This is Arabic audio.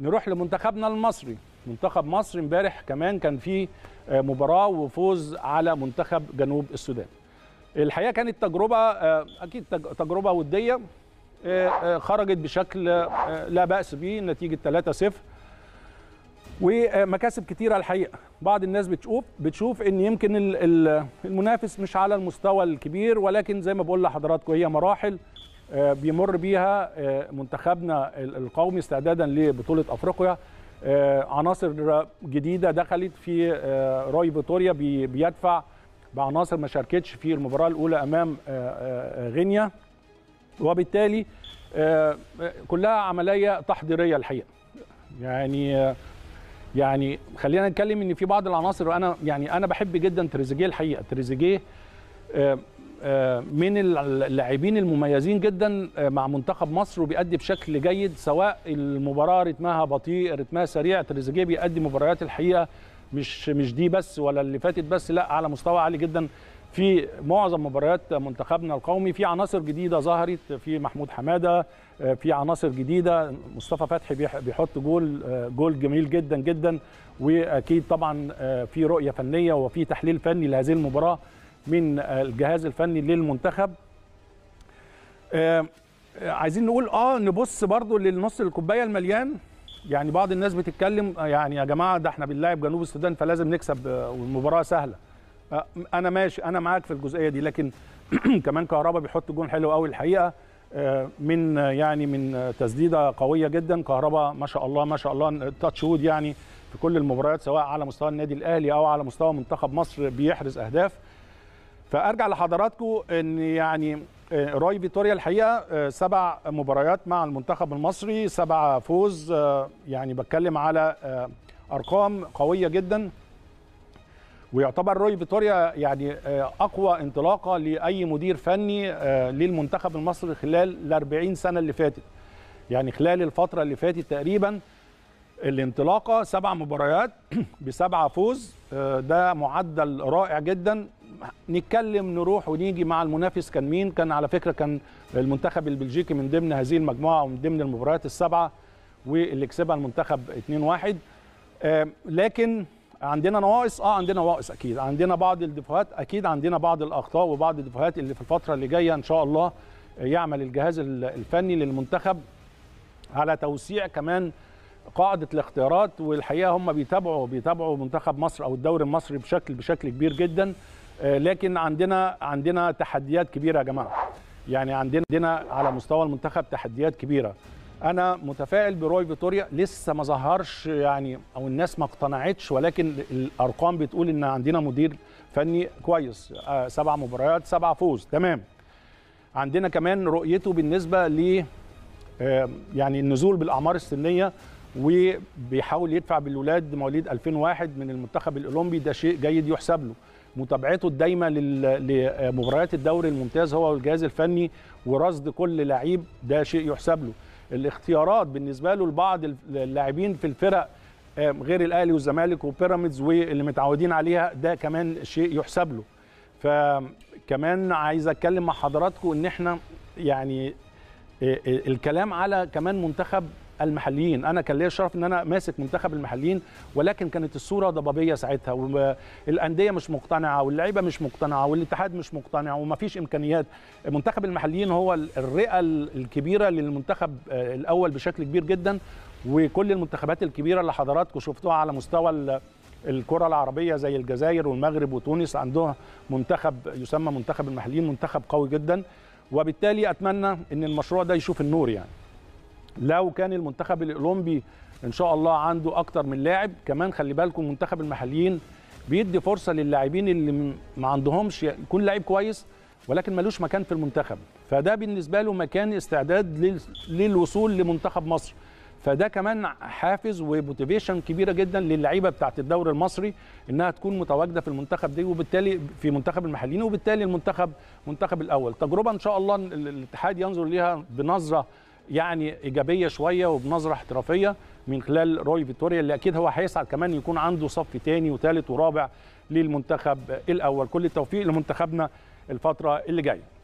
نروح لمنتخبنا المصري منتخب مصر امبارح كمان كان فيه آه، مباراه وفوز على منتخب جنوب السودان الحقيقه كانت تجربه آه، اكيد تجربه وديه آه، خرجت بشكل لا باس به نتيجه 3-0 ومكاسب كتيره الحقيقه بعض الناس بتشوف بتشوف ان يمكن المنافس مش على المستوى الكبير ولكن زي ما بقول لحضراتكم هي مراحل آه، بيمر بيها آه، منتخبنا القومي استعدادا لبطوله افريقيا آه، عناصر جديده دخلت في راي فيتوريا بيدفع بعناصر ما شاركتش في المباراه الاولى امام غينيا وبالتالي كلها عمليه تحضيريه الحقيقه يعني يعني خلينا نتكلم ان في بعض العناصر وانا يعني انا بحب جدا تريزيجيه الحقيقه تريزيجيه آه، من اللاعبين المميزين جدا آه، مع منتخب مصر وبيأدي بشكل جيد سواء المباراه رتمها بطيء رتمها سريع تريزيجيه بيأدي مباريات الحقيقه مش مش دي بس ولا اللي فاتت بس لا على مستوى عالي جدا في معظم مباريات منتخبنا القومي في عناصر جديده ظهرت في محمود حماده آه، في عناصر جديده مصطفى فتحي بيحط جول جول جميل جدا جدا واكيد طبعا في رؤيه فنيه وفي تحليل فني لهذه المباراه من الجهاز الفني للمنتخب آه، عايزين نقول اه نبص برضو للنص الكوبايه المليان يعني بعض الناس بتتكلم آه، يعني يا جماعه ده احنا بنلاعب جنوب السودان فلازم نكسب والمباراه آه، سهله انا ماشي انا معاك في الجزئيه دي لكن كمان كهربا بيحط جون حلو قوي الحقيقه من يعني من تسديده قويه جدا كهربا ما شاء الله ما شاء الله تاتش وود يعني في كل المباريات سواء على مستوى النادي الاهلي او على مستوى منتخب مصر بيحرز اهداف فارجع لحضراتكم ان يعني آه، راي فيتوريا الحقيقه آه، سبع مباريات مع المنتخب المصري سبع فوز آه، يعني بتكلم على ارقام قويه جدا ويعتبر روي فيتوريا يعني اقوى انطلاقه لاي مدير فني للمنتخب المصري خلال ال 40 سنه اللي فاتت يعني خلال الفتره اللي فاتت تقريبا الانطلاقه سبع مباريات بسبعه فوز ده معدل رائع جدا نتكلم نروح ونيجي مع المنافس كان مين كان على فكره كان المنتخب البلجيكي من ضمن هذه المجموعه ومن ضمن المباريات السبعه واللي كسبها المنتخب 2-1 لكن عندنا نواقص اه عندنا نواقص اكيد عندنا بعض الدفوهات اكيد عندنا بعض الاخطاء وبعض الدفوهات اللي في الفتره اللي جايه ان شاء الله يعمل الجهاز الفني للمنتخب على توسيع كمان قاعده الاختيارات والحقيقه هم بيتابعوا بيتابعوا منتخب مصر او الدوري المصري بشكل بشكل كبير جدا آه، لكن عندنا عندنا تحديات كبيره يا جماعه يعني عندنا على مستوى المنتخب تحديات كبيره انا متفائل بروي فيتوريا لسه ما ظهرش يعني او الناس ما اقتنعتش ولكن الارقام بتقول ان عندنا مدير فني كويس آه، سبع مباريات سبع فوز تمام عندنا كمان رؤيته بالنسبه ل آه، يعني النزول بالاعمار السنيه وبيحاول يدفع بالولاد مواليد 2001 من المنتخب الاولمبي ده شيء جيد يحسب له متابعته الدايمه لمباريات الدوري الممتاز هو والجهاز الفني ورصد كل لعيب ده شيء يحسب له الاختيارات بالنسبه له لبعض اللاعبين في الفرق آه، غير الاهلي والزمالك وبيراميدز واللي متعودين عليها ده كمان شيء يحسب له فكمان عايز اتكلم مع حضراتكم ان احنا يعني آه، آه، الكلام على كمان منتخب المحليين انا كان ليا الشرف ان انا ماسك منتخب المحليين ولكن كانت الصوره ضبابيه ساعتها والانديه مش مقتنعه واللعيبه مش مقتنعه والاتحاد مش مقتنع ومفيش امكانيات منتخب المحليين هو الرئه الكبيره للمنتخب آه، الاول بشكل كبير جدا وكل المنتخبات الكبيره اللي حضراتكم شفتوها على مستوى الكره العربيه زي الجزائر والمغرب وتونس عندها منتخب يسمى منتخب المحليين منتخب قوي جدا وبالتالي اتمنى ان المشروع ده يشوف النور يعني لو كان المنتخب الاولمبي ان شاء الله عنده اكتر من لاعب كمان خلي بالكم منتخب المحليين بيدي فرصه للاعبين اللي ما عندهمش يكون لعيب كويس ولكن ملوش مكان في المنتخب فده بالنسبه له مكان استعداد للوصول لمنتخب مصر فده كمان حافز وموتيفيشن كبيره جدا للعيبه بتاعه الدوري المصري انها تكون متواجده في المنتخب دي وبالتالي في منتخب المحليين وبالتالي المنتخب منتخب الاول تجربه ان شاء الله الاتحاد ينظر ليها بنظره يعني ايجابيه شويه وبنظره احترافيه من خلال روي فيتوريا اللي اكيد هو هيسعد كمان يكون عنده صف تاني وثالث ورابع للمنتخب الاول كل التوفيق لمنتخبنا الفتره اللي جايه